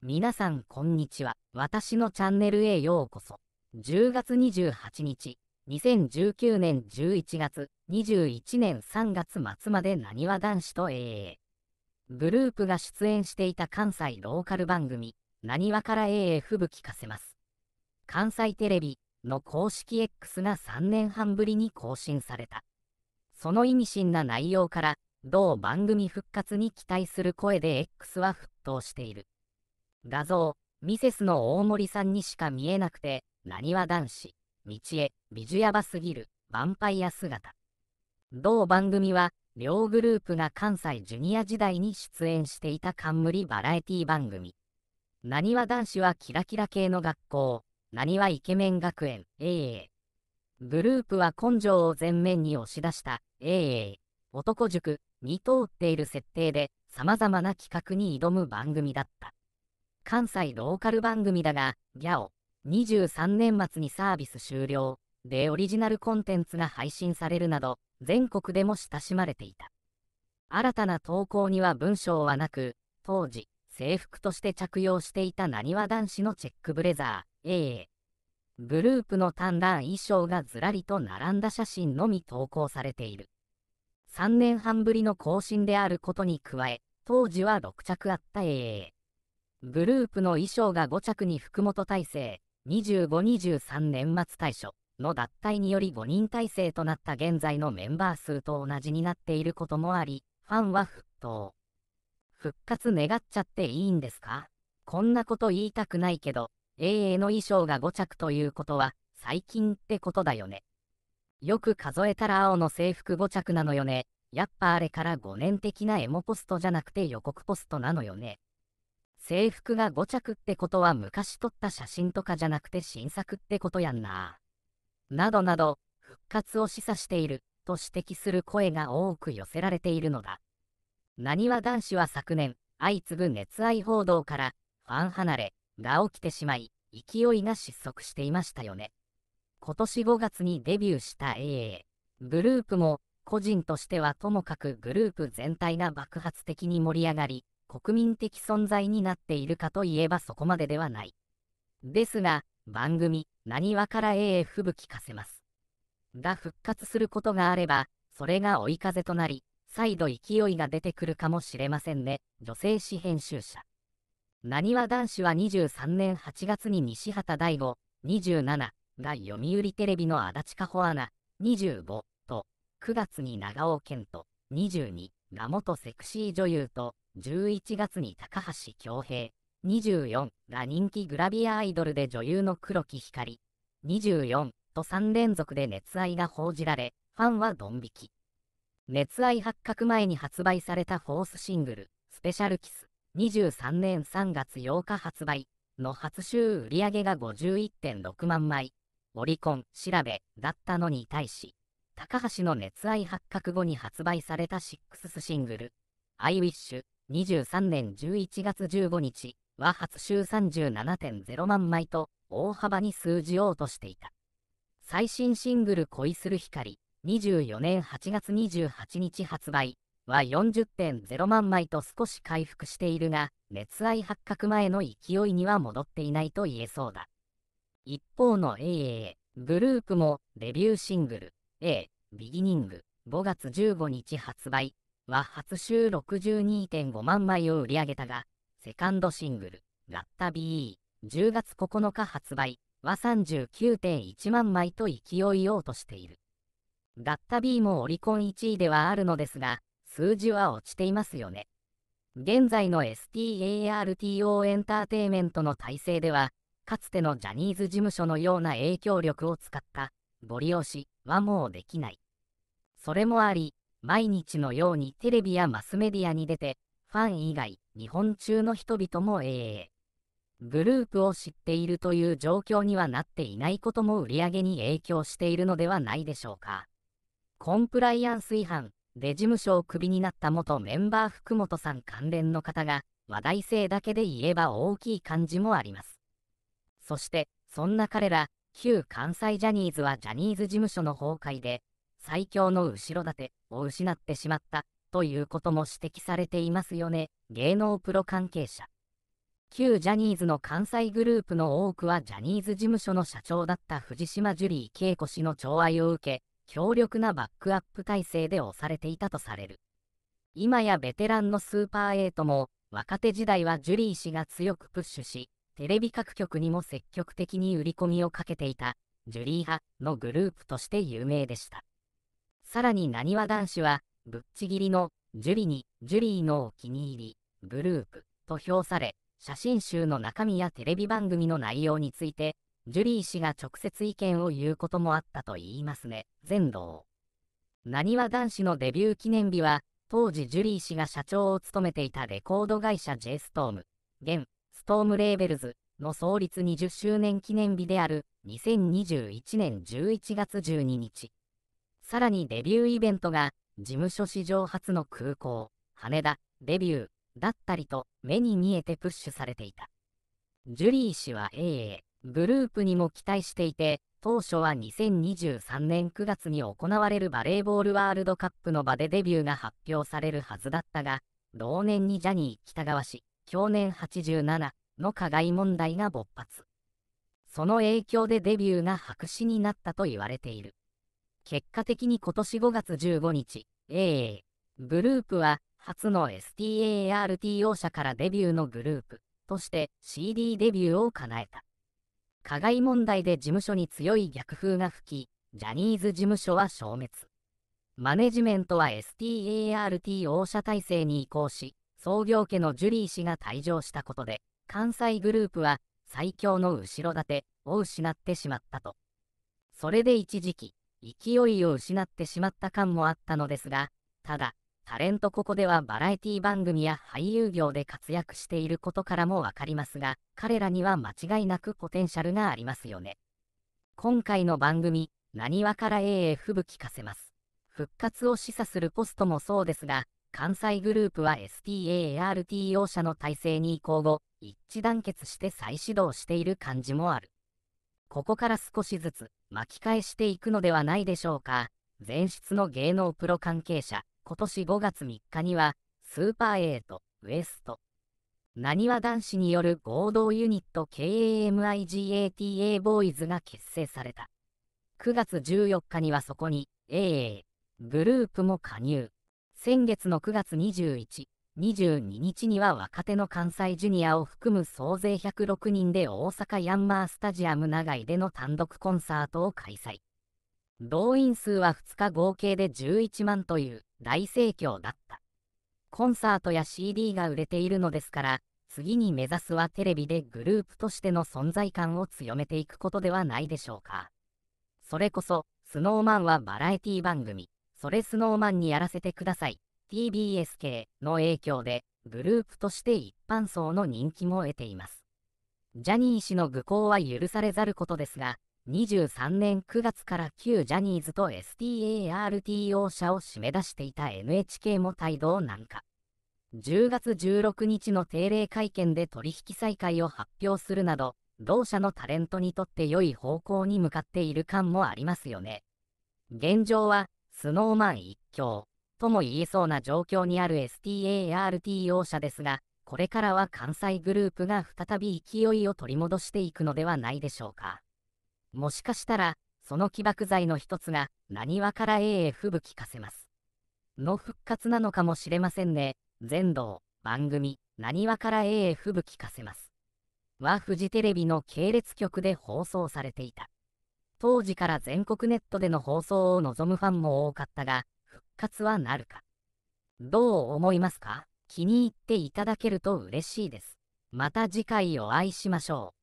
皆さんこんにちは。私のチャンネルへようこそ。10月28日、2019年11月、21年3月末までなにわ男子と AA。グループが出演していた関西ローカル番組、なにわから AA 吹雪かせます。関西テレビの公式 X が3年半ぶりに更新された。その意味深な内容から、同番組復活に期待する声で X は沸騰している。画像、ミセスの大森さんにしか見えなくて、なにわ男子、道へ、ジュやばすぎる、ヴァンパイア姿。同番組は、両グループが関西ジュニア時代に出演していた冠バラエティ番組。なにわ男子はキラキラ系の学校、なにわイケメン学園、AA。グループは根性を前面に押し出した、AA。男塾に通っている設定で、様々な企画に挑む番組だった。関西ローカル番組だが、ギャオ、23年末にサービス終了でオリジナルコンテンツが配信されるなど、全国でも親しまれていた。新たな投稿には文章はなく、当時、制服として着用していたなにわ男子のチェックブレザー、AA、グループの短弾衣装がずらりと並んだ写真のみ投稿されている。3年半ぶりの更新であることに加え、当時は6着あった AA。グループの衣装が5着に福本体制、2523年末大賞の脱退により5人体制となった現在のメンバー数と同じになっていることもあり、ファンは沸騰。復活願っちゃっていいんですかこんなこと言いたくないけど、AA の衣装が5着ということは、最近ってことだよね。よく数えたら青の制服5着なのよね。やっぱあれから5年的なエモポストじゃなくて予告ポストなのよね。制服が5着ってことは昔撮った写真とかじゃなくて新作ってことやんな。などなど、復活を示唆していると指摘する声が多く寄せられているのだ。なにわ男子は昨年、相次ぐ熱愛報道からファン離れが起きてしまい、勢いが失速していましたよね。今年5月にデビューした AA グループも個人としてはともかくグループ全体が爆発的に盛り上がり国民的存在になっているかといえばそこまでではない。ですが、番組、なにわから A へ吹雪かせます。が復活することがあれば、それが追い風となり、再度勢いが出てくるかもしれませんね、女性誌編集者。なにわ男子は23年8月に西畑大吾、27が読売テレビの足立加穂アナ、25と、9月に長尾健人、22ラ元セクシー女優と、11月に高橋恭平、24ら人気グラビアアイドルで女優の黒木光、24と3連続で熱愛が報じられ、ファンはドン引き。熱愛発覚前に発売されたフォースシングル、スペシャルキス、23年3月8日発売の初週売上が51.6万枚、オリコン調べだったのに対し、高橋の熱愛発覚後に発売されたシックスシングル、I Wish 23年11月15日は初週37.0万枚と大幅に数字を落としていた。最新シングル恋する光24年8月28日発売は40.0万枚と少し回復しているが、熱愛発覚前の勢いには戻っていないと言えそうだ。一方の AA、グループもデビューシングル、A、ビギニング、5月15日発売は初週62.5万枚を売り上げたが、セカンドシングル、ラッタ BE、10月9日発売は39.1万枚と勢いを落としている。ラッタ B もオリコン1位ではあるのですが、数字は落ちていますよね。現在の STARTO エンターテイメントの体制では、かつてのジャニーズ事務所のような影響力を使ったごリ押しはもうできない。それもあり、毎日のようにテレビやマスメディアに出て、ファン以外、日本中の人々もええ、グループを知っているという状況にはなっていないことも売り上げに影響しているのではないでしょうか。コンプライアンス違反で事務所をクビになった元メンバー福本さん関連の方が、話題性だけで言えば大きい感じもあります。そして、そんな彼ら、旧関西ジャニーズはジャニーズ事務所の崩壊で、最強の後ろ盾を失ってしまったということも指摘されていますよね、芸能プロ関係者。旧ジャニーズの関西グループの多くはジャニーズ事務所の社長だった藤島ジュリー景子氏の寵愛を受け、強力なバックアップ体制で押されていたとされる。今やベテランのスーパーエイトも、若手時代はジュリー氏が強くプッシュし、テレビ各局にも積極的に売り込みをかけていた、ジュリー派のグループとして有名でした。さらになにわ男子は、ぶっちぎりのジュリに、ジュリーのお気に入り、グループと評され、写真集の中身やテレビ番組の内容について、ジュリー氏が直接意見を言うこともあったといいますね、全道。なにわ男子のデビュー記念日は、当時ジュリー氏が社長を務めていたレコード会社 J ストーム、現ストームレーベルズの創立20周年記念日である2021年11月12日。さらにデビューイベントが事務所史上初の空港、羽田、デビューだったりと目に見えてプッシュされていた。ジュリー氏は AA、グループにも期待していて、当初は2023年9月に行われるバレーボールワールドカップの場でデビューが発表されるはずだったが、同年にジャニー喜多川氏、享年87の加害問題が勃発。その影響でデビューが白紙になったと言われている。結果的に今年5月15日、AA、グループは初の STARTO 社からデビューのグループとして CD デビューを叶えた。加害問題で事務所に強い逆風が吹き、ジャニーズ事務所は消滅。マネジメントは STARTO 社体制に移行し、創業家のジュリー氏が退場したことで、関西グループは最強の後ろ盾を失ってしまったと。それで一時期、勢いを失ってしまった感もあったのですが、ただ、タレントここではバラエティ番組や俳優業で活躍していることからもわかりますが、彼らには間違いなくポテンシャルがありますよね。今回の番組、なにわから A へ吹雪かせます。復活を示唆するポストもそうですが、関西グループは STAARTO 社の体制に移行後、一致団結して再始動している感じもある。ここから少しずつ巻き返していくのではないでしょうか。前室の芸能プロ関係者、今年5月3日には、スーパー A とウエスト、なにわ男子による合同ユニット KAMIGATA ボーイズが結成された。9月14日にはそこに AA グループも加入。先月の9月21、22日には若手の関西ジュニアを含む総勢106人で大阪ヤンマースタジアム長井での単独コンサートを開催。動員数は2日合計で11万という大盛況だった。コンサートや CD が売れているのですから、次に目指すはテレビでグループとしての存在感を強めていくことではないでしょうか。それこそ、スノーマンはバラエティ番組、それスノーマンにやらせてください。TBS 系の影響で、グループとして一般層の人気も得ています。ジャニー氏の愚行は許されざることですが、23年9月から旧ジャニーズと STARTO 社を締め出していた NHK も態度を軟化。10月16日の定例会見で取引再開を発表するなど、同社のタレントにとって良い方向に向かっている感もありますよね。現状は、スノーマン一強とも言えそうな状況にある STARTO 社ですが、これからは関西グループが再び勢いを取り戻していくのではないでしょうか。もしかしたら、その起爆剤の一つが、にわから A へ吹雪かせます。の復活なのかもしれませんね。全道、番組、にわから A へ吹雪かせます。はフジテレビの系列局で放送されていた。当時から全国ネットでの放送を望むファンも多かったが、復活はなるか。どう思いますか気に入っていただけると嬉しいです。また次回お会いしましょう。